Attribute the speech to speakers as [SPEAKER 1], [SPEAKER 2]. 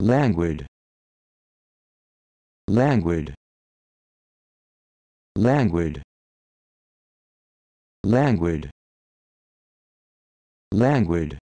[SPEAKER 1] languid languid languid languid languid